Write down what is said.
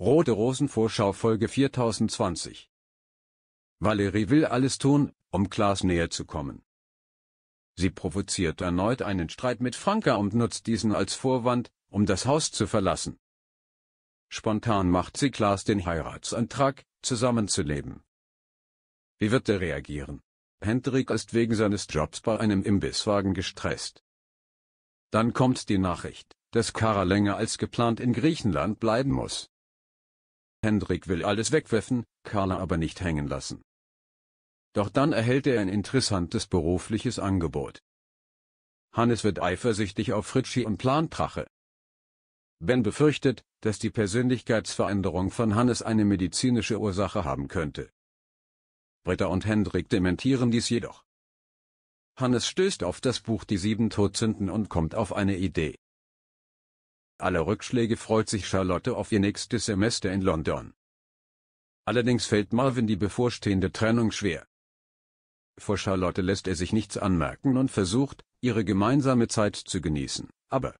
Rote Rosen Vorschau Folge 4020 Valerie will alles tun, um Klaas näher zu kommen. Sie provoziert erneut einen Streit mit Franka und nutzt diesen als Vorwand, um das Haus zu verlassen. Spontan macht sie Klaas den Heiratsantrag, zusammenzuleben. Wie wird er reagieren? Hendrik ist wegen seines Jobs bei einem Imbisswagen gestresst. Dann kommt die Nachricht, dass Kara länger als geplant in Griechenland bleiben muss. Hendrik will alles wegwerfen, Carla aber nicht hängen lassen. Doch dann erhält er ein interessantes berufliches Angebot. Hannes wird eifersüchtig auf Fritschi und plant Rache. Ben befürchtet, dass die Persönlichkeitsveränderung von Hannes eine medizinische Ursache haben könnte. Britta und Hendrik dementieren dies jedoch. Hannes stößt auf das Buch Die sieben Todsünden und kommt auf eine Idee aller Rückschläge freut sich Charlotte auf ihr nächstes Semester in London. Allerdings fällt Marvin die bevorstehende Trennung schwer. Vor Charlotte lässt er sich nichts anmerken und versucht, ihre gemeinsame Zeit zu genießen, aber